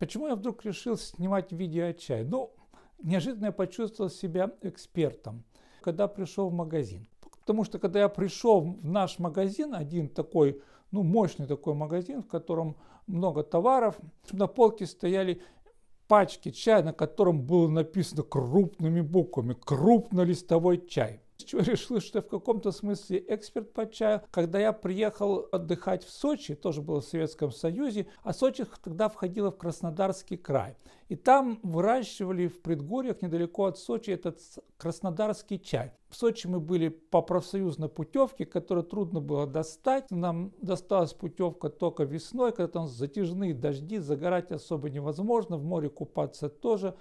Почему я вдруг решил снимать видео о чае? Ну, неожиданно я почувствовал себя экспертом, когда пришел в магазин. Потому что когда я пришел в наш магазин, один такой, ну, мощный такой магазин, в котором много товаров, на полке стояли пачки чая, на котором было написано крупными буквами «крупнолистовой чай» чего решил, что я в каком-то смысле эксперт по чаю. Когда я приехал отдыхать в Сочи, тоже было в Советском Союзе, а Сочи тогда входила в Краснодарский край. И там выращивали в предгорьях недалеко от Сочи этот краснодарский чай. В Сочи мы были по профсоюзной путевке, которую трудно было достать. Нам досталась путевка только весной, когда там затяжные дожди, загорать особо невозможно, в море купаться тоже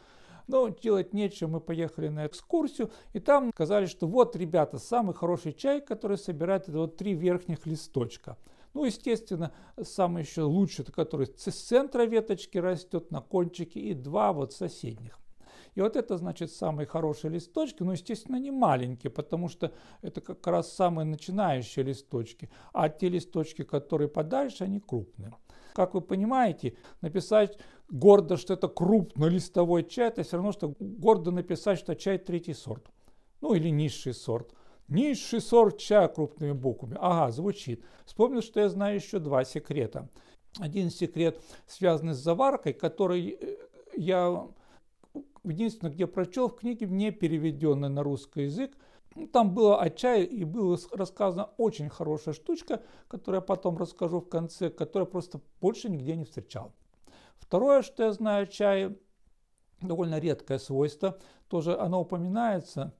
но делать нечего, мы поехали на экскурсию, и там сказали, что вот, ребята, самый хороший чай, который собирает, это вот три верхних листочка. Ну, естественно, самый еще лучший, который с центра веточки растет на кончике, и два вот соседних. И вот это, значит, самые хорошие листочки, но, естественно, не маленькие, потому что это как раз самые начинающие листочки, а те листочки, которые подальше, они крупные как вы понимаете, написать гордо, что это крупнолистовой чай, это все равно, что гордо написать, что чай третий сорт. Ну или низший сорт. Низший сорт чая крупными буквами. Ага, звучит. Вспомнил, что я знаю еще два секрета. Один секрет связан с заваркой, который э, я э, единственное, где прочел в книге, не переведенной на русский язык, ну, там было о чае и было рассказана очень хорошая штучка, которую я потом расскажу в конце, которую просто больше нигде не встречал. Второе, что я знаю о чае, довольно редкое свойство, тоже оно упоминается,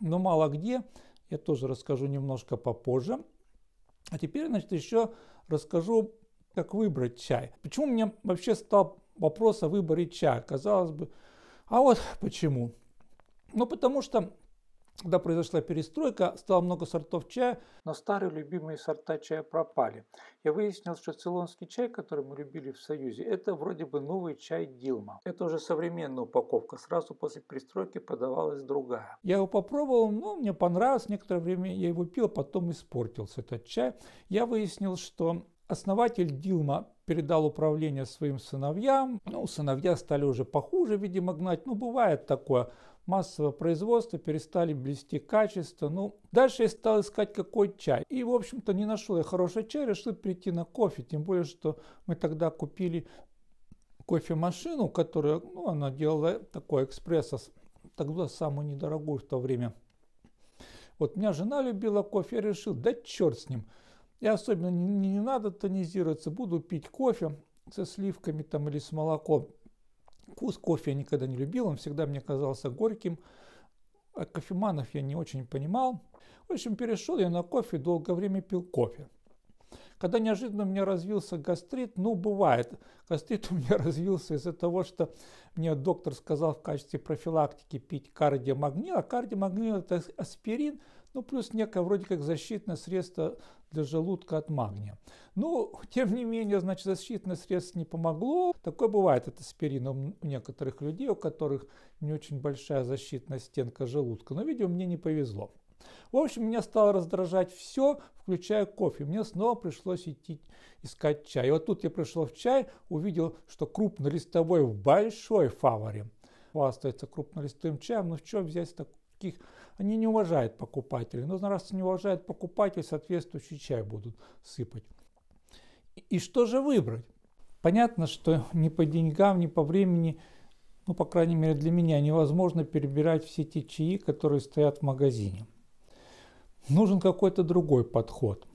но мало где, я тоже расскажу немножко попозже. А теперь, значит, еще расскажу, как выбрать чай. Почему мне вообще стал вопрос о выборе чая? Казалось бы, а вот почему? Ну, потому что когда произошла перестройка, стало много сортов чая, но старые любимые сорта чая пропали. Я выяснил, что цилонский чай, который мы любили в Союзе, это вроде бы новый чай Дилма. Это уже современная упаковка, сразу после перестройки подавалась другая. Я его попробовал, но мне понравилось, некоторое время я его пил, потом испортился этот чай. Я выяснил, что основатель Дилма передал управление своим сыновьям. Ну, сыновья стали уже похуже, видимо, гнать. Ну, бывает такое массового производства, перестали блести качество. Ну, дальше я стал искать какой чай. И, в общем-то, не нашел я хороший чай, решил прийти на кофе. Тем более, что мы тогда купили кофемашину, которая, ну, она делала такой экспресс, тогда самую недорогую в то время. Вот меня жена любила кофе, я решил, да черт с ним. И особенно не, не надо тонизироваться, буду пить кофе со сливками там или с молоком. Вкус кофе я никогда не любил, он всегда мне казался горьким. А кофеманов я не очень понимал. В общем, перешел я на кофе, долгое время пил кофе. Когда неожиданно у меня развился гастрит, ну, бывает, гастрит у меня развился из-за того, что мне доктор сказал в качестве профилактики пить кардиомагнил, а кардиомагнил – это аспирин, ну, плюс некое вроде как защитное средство для желудка от магния. Ну, тем не менее, значит, защитное средство не помогло. Такое бывает это аспирина у некоторых людей, у которых не очень большая защитная стенка желудка. Но, видимо, мне не повезло. В общем, меня стало раздражать все, включая кофе. Мне снова пришлось идти искать чай. И вот тут я пришел в чай, увидел, что крупнолистовой в большой фаворе. Хвастается крупнолистовым чаем, но ну, в чем взять такой таких, они не уважают покупателей. Но раз не уважают покупателей, соответствующий чай будут сыпать. И что же выбрать? Понятно, что ни по деньгам, ни по времени, ну, по крайней мере, для меня невозможно перебирать все те чаи, которые стоят в магазине. Нужен какой-то другой подход.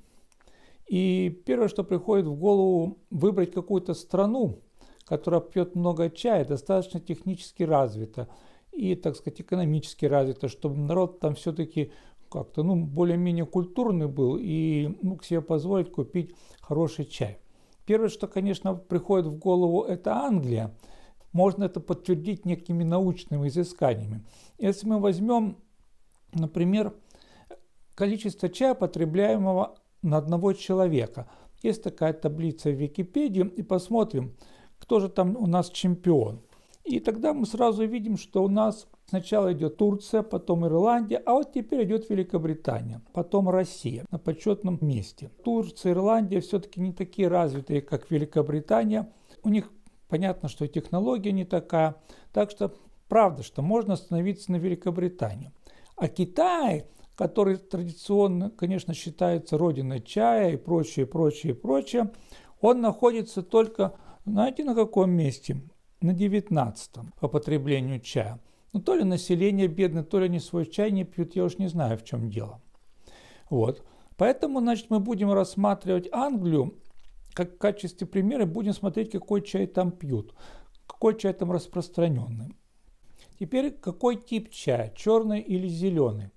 И первое, что приходит в голову, выбрать какую-то страну, которая пьет много чая, достаточно технически развита – и, так сказать, экономически развито, чтобы народ там все-таки как-то, ну, более-менее культурный был и мог себе позволить купить хороший чай. Первое, что, конечно, приходит в голову, это Англия. Можно это подтвердить некими научными изысканиями. Если мы возьмем, например, количество чая, потребляемого на одного человека. Есть такая таблица в Википедии, и посмотрим, кто же там у нас чемпион. И тогда мы сразу видим, что у нас сначала идет Турция, потом Ирландия, а вот теперь идет Великобритания, потом Россия на почетном месте. Турция, Ирландия все-таки не такие развитые, как Великобритания. У них понятно, что и технология не такая. Так что правда, что можно остановиться на Великобритании. А Китай, который традиционно, конечно, считается родиной чая и прочее, прочее, прочее, он находится только, знаете, на каком месте? на 19 по потреблению чая. Ну, то ли население бедное, то ли они свой чай не пьют, я уж не знаю, в чем дело. Вот. Поэтому, значит, мы будем рассматривать Англию как в качестве примера, будем смотреть, какой чай там пьют, какой чай там распространенный. Теперь, какой тип чая, черный или зеленый?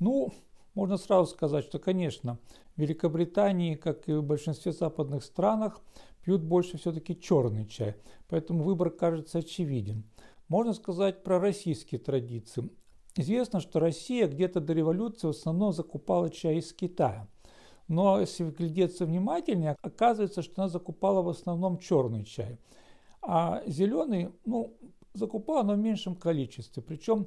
Ну, можно сразу сказать, что, конечно, в Великобритании, как и в большинстве западных странах, пьют больше все-таки черный чай, поэтому выбор кажется очевиден. Можно сказать про российские традиции. Известно, что Россия где-то до революции в основном закупала чай из Китая. Но если глядеться внимательнее, оказывается, что она закупала в основном черный чай. А зеленый, ну, закупала, но в меньшем количестве. Причем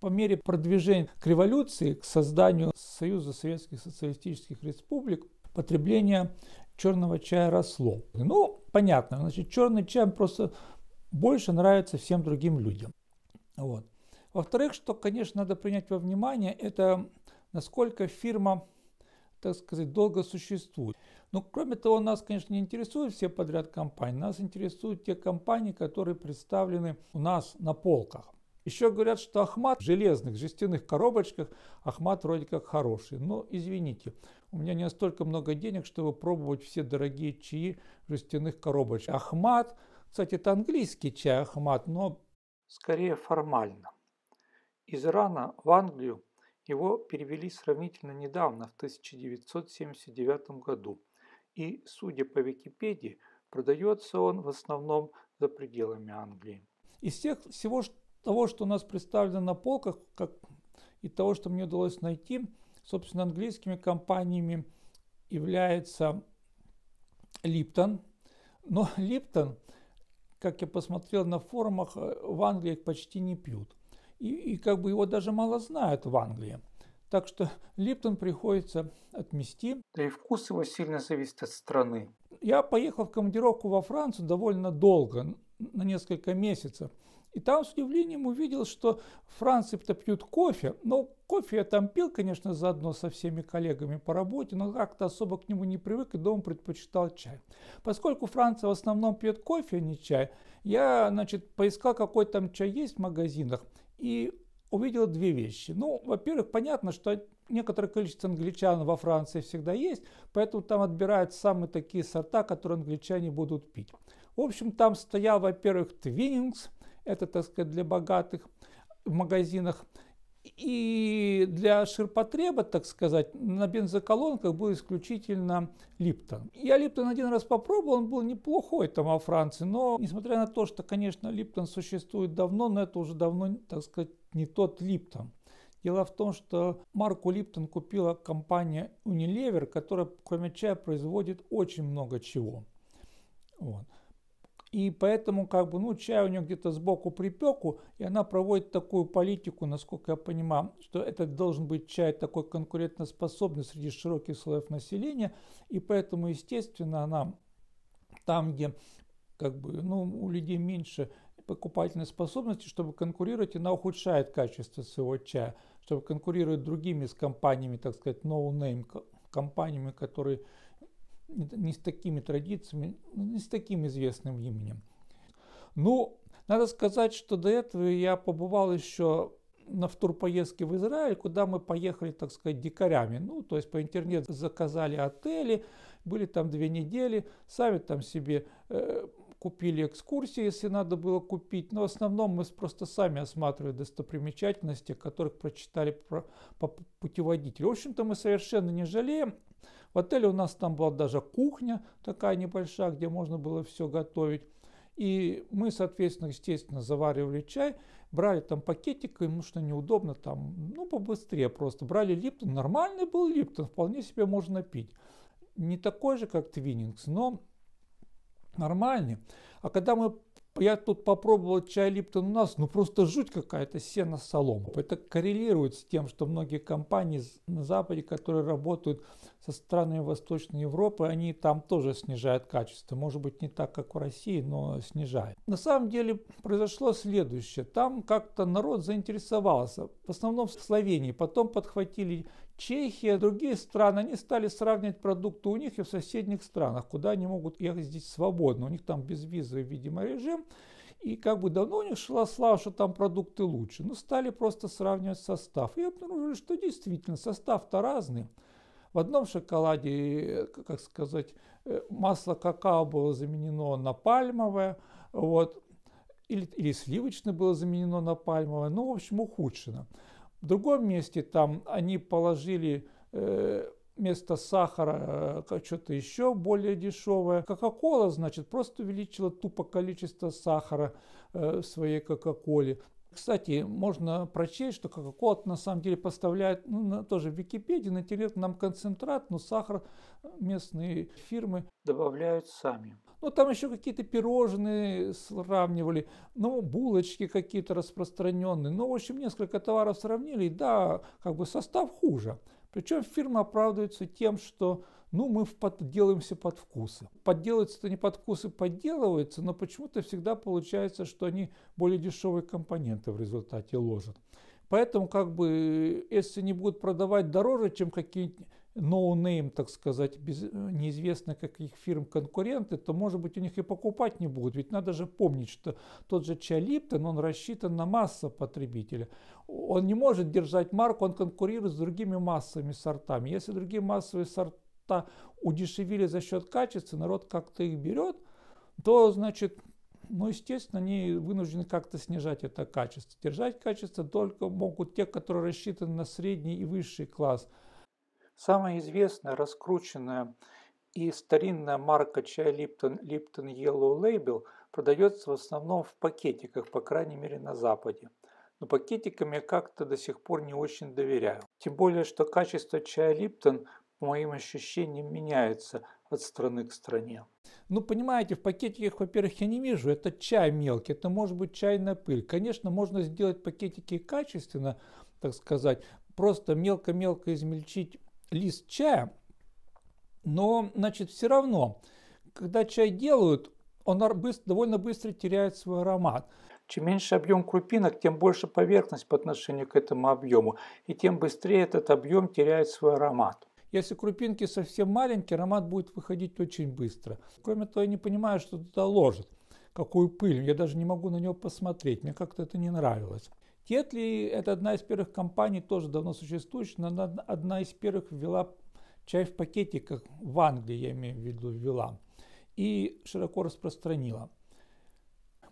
по мере продвижения к революции, к созданию Союза Советских Социалистических Республик, потребление черного чая росло. Ну, понятно, значит, черный чай просто больше нравится всем другим людям. Вот. Во-вторых, что, конечно, надо принять во внимание, это насколько фирма, так сказать, долго существует. Ну, кроме того, нас, конечно, не интересуют все подряд компании, нас интересуют те компании, которые представлены у нас на полках. Еще говорят, что Ахмат в железных жестяных коробочках, Ахмат вроде как хороший. Но извините, у меня не настолько много денег, чтобы пробовать все дорогие чаи в жестяных коробочках. Ахмат, кстати, это английский чай Ахмат, но скорее формально. Из Ирана в Англию его перевели сравнительно недавно, в 1979 году. И, судя по Википедии, продается он в основном за пределами Англии. Из всех, всего, того, что у нас представлено на полках, как, и того, что мне удалось найти, собственно, английскими компаниями является Липтон. Но Липтон, как я посмотрел на форумах, э, в Англии почти не пьют. И, и как бы его даже мало знают в Англии. Так что Липтон приходится отмести. Да и вкус его сильно зависит от страны. Я поехал в командировку во Францию довольно долго, на несколько месяцев. И там с удивлением увидел, что францы то пьют кофе. Но кофе я там пил, конечно, заодно со всеми коллегами по работе, но как-то особо к нему не привык и дома предпочитал чай. Поскольку Франция в основном пьет кофе, а не чай, я, значит, поискал, какой там чай есть в магазинах, и увидел две вещи. Ну, во-первых, понятно, что некоторое количество англичан во Франции всегда есть, поэтому там отбирают самые такие сорта, которые англичане будут пить. В общем, там стоял, во-первых, Твинингс, это, так сказать, для богатых в магазинах. И для ширпотреба, так сказать, на бензоколонках был исключительно Липтон. Я Липтон один раз попробовал, он был неплохой там во Франции, но несмотря на то, что, конечно, Липтон существует давно, но это уже давно, так сказать, не тот Липтон. Дело в том, что марку Липтон купила компания Unilever, которая кроме чая производит очень много чего. Вот. И поэтому, как бы, ну, чай у нее где-то сбоку припеку, и она проводит такую политику, насколько я понимаю, что это должен быть чай такой конкурентоспособный среди широких слоев населения, и поэтому, естественно, она там, где как бы, ну, у людей меньше покупательной способности, чтобы конкурировать, она ухудшает качество своего чая, чтобы конкурировать другими с компаниями, так сказать, no-name компаниями, которые не с такими традициями, не с таким известным именем. Ну, надо сказать, что до этого я побывал еще на в турпоездке в Израиль, куда мы поехали, так сказать, дикарями. Ну, то есть по интернету заказали отели, были там две недели, сами там себе э, купили экскурсии, если надо было купить. Но в основном мы просто сами осматривали достопримечательности, которых прочитали про, по путеводителю. В общем-то, мы совершенно не жалеем в отеле у нас там была даже кухня такая небольшая, где можно было все готовить. И мы, соответственно, естественно, заваривали чай, брали там пакетик, ему ну, что неудобно там, ну, побыстрее просто. Брали липтон, нормальный был липтон, вполне себе можно пить. Не такой же, как твиннингс, но нормальный. А когда мы я тут попробовал чай Липтон у нас, ну просто жуть какая-то сено солома. Это коррелирует с тем, что многие компании на Западе, которые работают со странами Восточной Европы, они там тоже снижают качество. Может быть не так, как в России, но снижают. На самом деле произошло следующее. Там как-то народ заинтересовался. В основном в Словении. Потом подхватили Чехия, другие страны, они стали сравнивать продукты у них и в соседних странах, куда они могут ехать здесь свободно. У них там безвизовый, видимо, режим. И как бы давно у них шла слава, что там продукты лучше. Но ну, стали просто сравнивать состав. И обнаружили, что действительно состав-то разный. В одном шоколаде, э, как сказать, э, масло какао было заменено на пальмовое, вот, или, или сливочное было заменено на пальмовое, ну, в общем, ухудшено. В другом месте там они положили э, вместо сахара э, что-то еще более дешевое. Кока-кола, значит, просто увеличила тупо количество сахара э, в своей Кока-коле. Кстати, можно прочесть, что какао на самом деле поставляет, ну, на, тоже в Википедии, на телег нам концентрат, но сахар э, местные фирмы добавляют сами. Ну, там еще какие-то пирожные сравнивали, ну, булочки какие-то распространенные. Ну, в общем, несколько товаров сравнили, и да, как бы состав хуже. Причем фирма оправдывается тем, что ну, мы подделаемся под вкусы. Подделаются-то не под вкусы, подделываются, но почему-то всегда получается, что они более дешевые компоненты в результате ложат. Поэтому, как бы, если не будут продавать дороже, чем какие-нибудь ноунейм, так сказать, без, неизвестно каких фирм конкуренты, то, может быть, у них и покупать не будут. Ведь надо же помнить, что тот же чай Липтон, он рассчитан на массу потребителя. Он не может держать марку, он конкурирует с другими массовыми сортами. Если другие массовые сорта удешевили за счет качества, народ как-то их берет, то, значит, ну, естественно, они вынуждены как-то снижать это качество. Держать качество только могут те, которые рассчитаны на средний и высший класс. Самая известная, раскрученная и старинная марка чая Липтон, Липтон Yellow Label продается в основном в пакетиках, по крайней мере на Западе. Но пакетикам я как-то до сих пор не очень доверяю. Тем более, что качество чая Липтон по моим ощущениям, меняется от страны к стране. Ну, понимаете, в пакетиках, во-первых, я не вижу, это чай мелкий, это может быть чайная пыль. Конечно, можно сделать пакетики качественно, так сказать, просто мелко-мелко измельчить лист чая, но, значит, все равно, когда чай делают, он быстро, довольно быстро теряет свой аромат. Чем меньше объем крупинок, тем больше поверхность по отношению к этому объему, и тем быстрее этот объем теряет свой аромат. Если крупинки совсем маленькие, аромат будет выходить очень быстро. Кроме того, я не понимаю, что туда ложат, какую пыль. Я даже не могу на него посмотреть, мне как-то это не нравилось. Тетли – это одна из первых компаний, тоже давно существующая, но она одна из первых ввела чай в пакетиках в Англии, я имею в виду, ввела и широко распространила.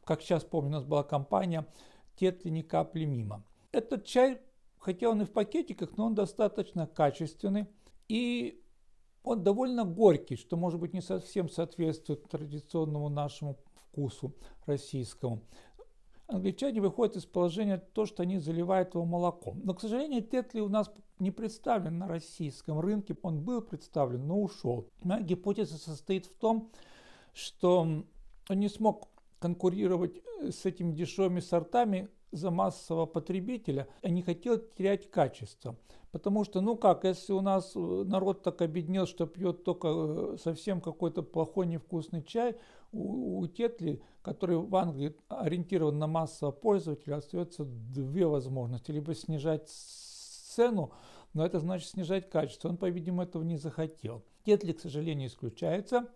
Как сейчас помню, у нас была компания «Тетли ни капли мимо». Этот чай, хотя он и в пакетиках, но он достаточно качественный. И он довольно горький, что, может быть, не совсем соответствует традиционному нашему вкусу российскому. Англичане выходят из положения то, что они заливают его молоком. Но, к сожалению, тетли у нас не представлен на российском рынке. Он был представлен, но ушел. Моя гипотеза состоит в том, что он не смог конкурировать с этими дешевыми сортами, за массового потребителя, а не хотел терять качество. Потому что, ну как, если у нас э, народ так обеднел, что пьет только э, совсем какой-то плохой невкусный чай, у, у Тетли, который в Англии ориентирован на массового пользователя, остается две возможности. Либо снижать цену, но это значит снижать качество. Он, по-видимому, этого не захотел. Тетли, к сожалению, исключается.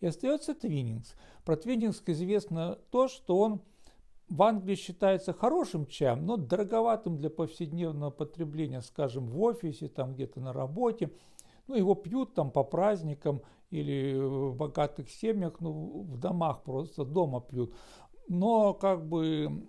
И остается Твиннингс. Про Твиннингс известно то, что он в Англии считается хорошим чаем, но дороговатым для повседневного потребления, скажем, в офисе, там где-то на работе. Ну, его пьют там по праздникам или в богатых семьях, ну, в домах просто, дома пьют. Но как бы...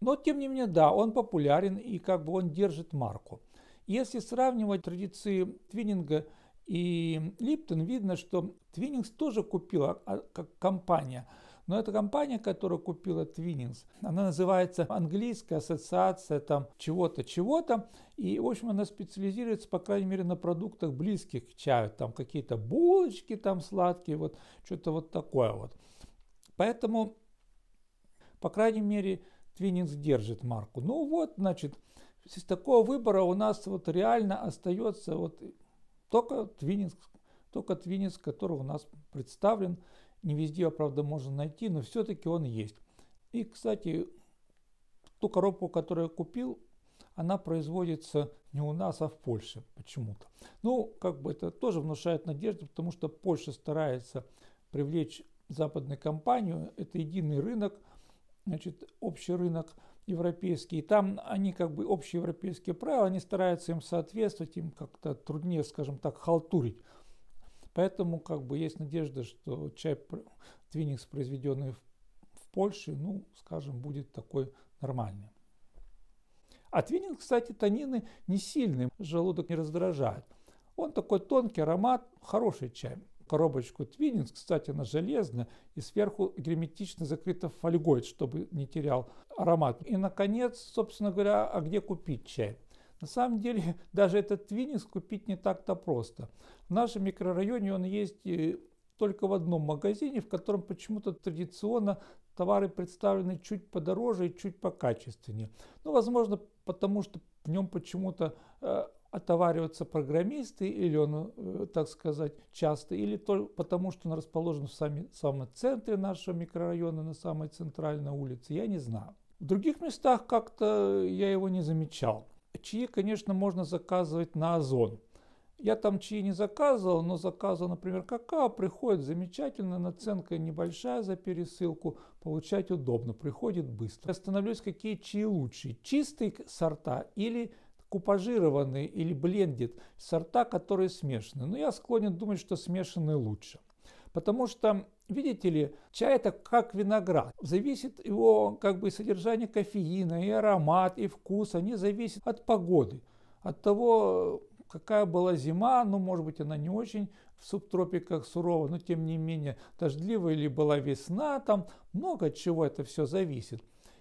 Но тем не менее, да, он популярен и как бы он держит марку. Если сравнивать традиции твининга и Липтон, видно, что Твиннингс тоже купила а, как компания – но эта компания, которая купила Twinings, она называется Английская ассоциация там чего-то, чего-то. И, в общем, она специализируется, по крайней мере, на продуктах близких к чаю. Там какие-то булочки там сладкие, вот что-то вот такое вот. Поэтому, по крайней мере, Twinings держит марку. Ну вот, значит, из такого выбора у нас вот реально остается вот только Twinings, только Twinings, который у нас представлен не везде, правда, можно найти, но все-таки он есть. И, кстати, ту коробку, которую я купил, она производится не у нас, а в Польше почему-то. Ну, как бы это тоже внушает надежду, потому что Польша старается привлечь западную компанию. Это единый рынок, значит, общий рынок европейский. И там они как бы общие европейские правила, они стараются им соответствовать, им как-то труднее, скажем так, халтурить. Поэтому как бы есть надежда, что чай Твиникс, произведенный в, в Польше, ну, скажем, будет такой нормальный. А Твиникс, кстати, танины не сильные, желудок не раздражает. Он такой тонкий аромат, хороший чай. Коробочку Твинингс, кстати, она железная и сверху герметично закрыта фольгой, чтобы не терял аромат. И, наконец, собственно говоря, а где купить чай? На самом деле, даже этот твиннинг купить не так-то просто. В нашем микрорайоне он есть э, только в одном магазине, в котором почему-то традиционно товары представлены чуть подороже и чуть покачественнее. Ну, возможно, потому что в нем почему-то э, отовариваются программисты, или он, э, так сказать, часто, или то, потому что он расположен в сами, самом центре нашего микрорайона, на самой центральной улице, я не знаю. В других местах как-то я его не замечал. Чаи, конечно, можно заказывать на Озон. Я там чаи не заказывал, но заказывал, например, какао. Приходит замечательно, наценка небольшая за пересылку. Получать удобно, приходит быстро. Я становлюсь, какие чаи лучше. Чистые сорта или купажированные или блендит сорта, которые смешаны. Но я склонен думать, что смешанные лучше. Потому что, видите ли, чай это как виноград. Зависит его как бы содержание кофеина, и аромат, и вкус. Они зависят от погоды, от того, какая была зима, ну, может быть, она не очень в субтропиках сурова, но тем не менее, дождливая ли была весна, там много от чего это все зависит.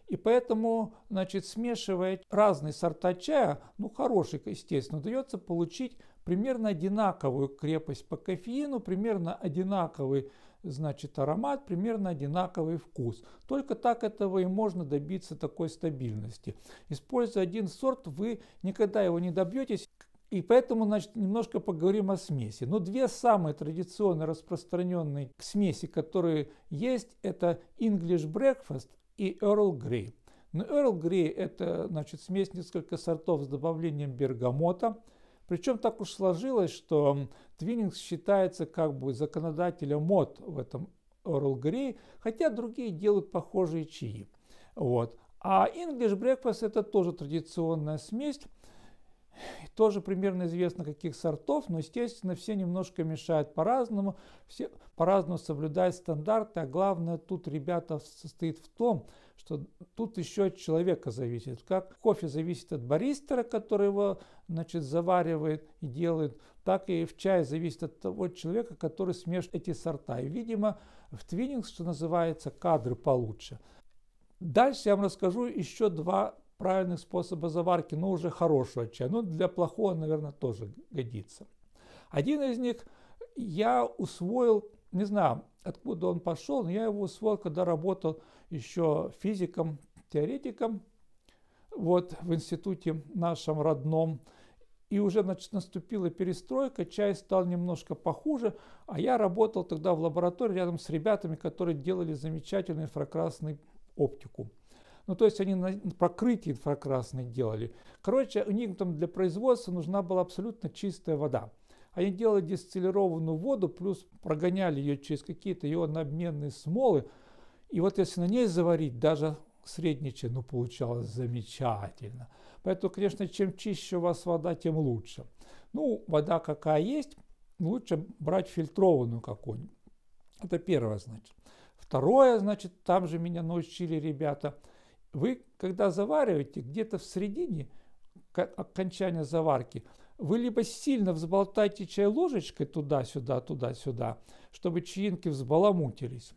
И поэтому, значит, смешивая разные сорта чая, ну, хороший, естественно, удается получить примерно одинаковую крепость по кофеину, примерно одинаковый значит, аромат, примерно одинаковый вкус. Только так этого и можно добиться такой стабильности. Используя один сорт, вы никогда его не добьетесь. И поэтому, значит, немножко поговорим о смеси. Но две самые традиционно распространенные смеси, которые есть, это English Breakfast и Earl Grey. Но Earl Grey – это, значит, смесь несколько сортов с добавлением бергамота – причем так уж сложилось, что Твиннингс считается как бы законодателем мод в этом Earl грей хотя другие делают похожие чаи. Вот. А English Breakfast это тоже традиционная смесь, тоже примерно известно каких сортов, но, естественно, все немножко мешают по-разному, все по-разному соблюдают стандарты, а главное тут, ребята, состоит в том, что тут еще от человека зависит. Как кофе зависит от баристера, который его значит, заваривает и делает, так и в чай зависит от того человека, который смешивает эти сорта. И, видимо, в Твиннингс, что называется, кадры получше. Дальше я вам расскажу еще два правильных способа заварки, но уже хорошего чая. Ну, для плохого, наверное, тоже годится. Один из них я усвоил, не знаю, откуда он пошел, но я его усвоил, когда работал еще физиком, теоретиком вот, в институте нашем родном. И уже значит, наступила перестройка, чай стал немножко похуже, а я работал тогда в лаборатории рядом с ребятами, которые делали замечательную инфракрасную оптику. Ну, то есть они на покрытие инфракрасное делали. Короче, у них там для производства нужна была абсолютно чистая вода. Они делали дистиллированную воду, плюс прогоняли ее через какие-то ионообменные смолы, и вот если на ней заварить, даже средниче, ну, получалось замечательно. Поэтому, конечно, чем чище у вас вода, тем лучше. Ну, вода какая есть, лучше брать фильтрованную какую-нибудь. Это первое, значит. Второе, значит, там же меня научили ребята. Вы, когда завариваете, где-то в середине окончания заварки, вы либо сильно взболтаете чай ложечкой туда-сюда, туда-сюда, чтобы чаинки взбаламутились,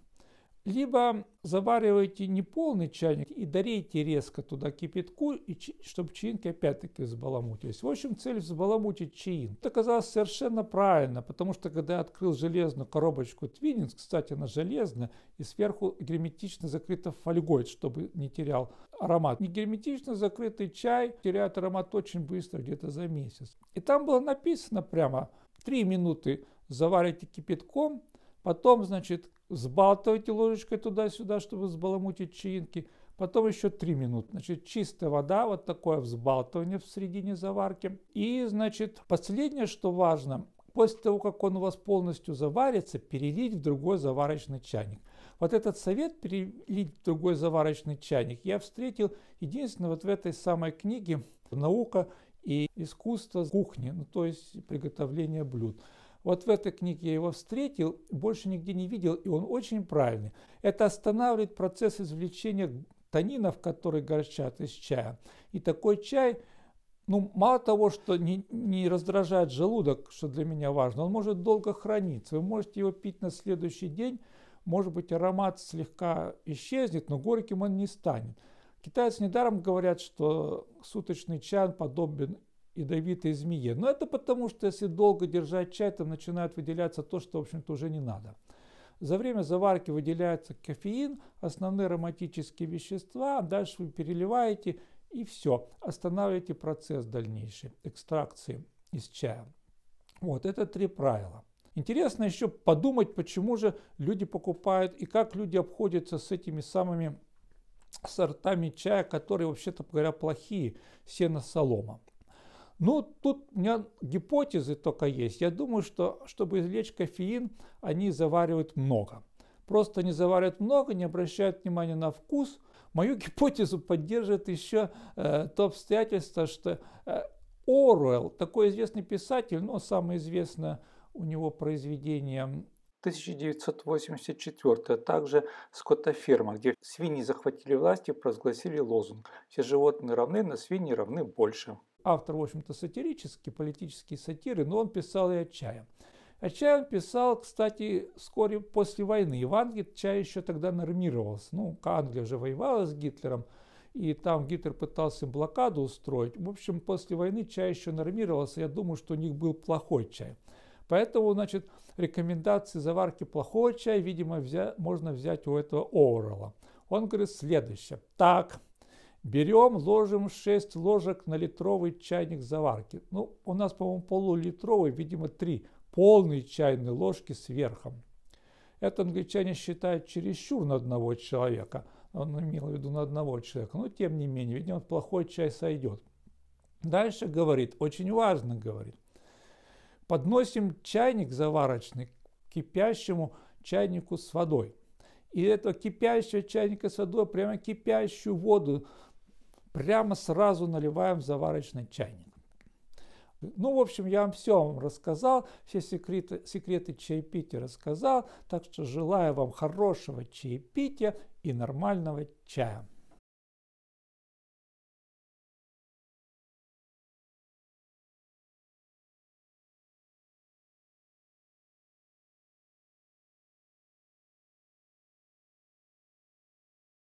либо заваривайте неполный чайник и дарейте резко туда кипятку, и, чтобы чаинки опять-таки взбаламутились. В общем, цель взбаламутить чаин. Это оказалось совершенно правильно, потому что когда я открыл железную коробочку Twinings, кстати, она железная, и сверху герметично закрыта фольгой, чтобы не терял аромат. Не герметично закрытый чай теряет аромат очень быстро, где-то за месяц. И там было написано прямо 3 минуты заварите кипятком, потом, значит, взбалтываете ложечкой туда-сюда, чтобы взбаламутить чаинки. Потом еще 3 минуты. Значит, чистая вода, вот такое взбалтывание в середине заварки. И, значит, последнее, что важно, после того, как он у вас полностью заварится, перелить в другой заварочный чайник. Вот этот совет перелить в другой заварочный чайник я встретил единственно вот в этой самой книге «Наука и искусство кухни», ну, то есть приготовление блюд. Вот в этой книге я его встретил, больше нигде не видел, и он очень правильный. Это останавливает процесс извлечения танинов, которые горчат из чая. И такой чай, ну, мало того, что не, не раздражает желудок, что для меня важно, он может долго храниться. Вы можете его пить на следующий день, может быть, аромат слегка исчезнет, но горьким он не станет. Китайцы недаром говорят, что суточный чай подобен ядовитой змее. Но это потому, что если долго держать чай, то начинает выделяться то, что, в общем-то, уже не надо. За время заварки выделяется кофеин, основные ароматические вещества, а дальше вы переливаете и все. Останавливаете процесс дальнейшей экстракции из чая. Вот, это три правила. Интересно еще подумать, почему же люди покупают и как люди обходятся с этими самыми сортами чая, которые вообще-то говоря плохие, сено-солома. Ну, тут у меня гипотезы только есть. Я думаю, что чтобы извлечь кофеин, они заваривают много. Просто не заваривают много, не обращают внимания на вкус. Мою гипотезу поддерживает еще э, то обстоятельство, что э, Оруэлл, такой известный писатель, но самое известное у него произведение 1984, а также скотоферма, где свиньи захватили власть и провозгласили лозунг «Все животные равны, но свиньи равны больше» автор, в общем-то, сатирический, политические сатиры, но он писал и о чае. О чае он писал, кстати, вскоре после войны. В Англии чай еще тогда нормировался. Ну, Англия же воевала с Гитлером, и там Гитлер пытался им блокаду устроить. В общем, после войны чай еще нормировался. Я думаю, что у них был плохой чай. Поэтому, значит, рекомендации заварки плохого чая, видимо, взя можно взять у этого Оурала. Он говорит следующее. Так, Берем, ложим 6 ложек на литровый чайник заварки. Ну, у нас, по-моему, полулитровый, видимо, 3 полные чайные ложки сверху. Это англичане считают чересчур на одного человека. Ну, он имел в виду на одного человека. Но, тем не менее, видимо, плохой чай сойдет. Дальше говорит, очень важно говорит. Подносим чайник заварочный к кипящему чайнику с водой. И этого кипящего чайника с водой, прямо кипящую воду прямо сразу наливаем в заварочный чайник. Ну, в общем, я вам все вам рассказал, все секреты, секреты чаепития рассказал, так что желаю вам хорошего чаепития и нормального чая.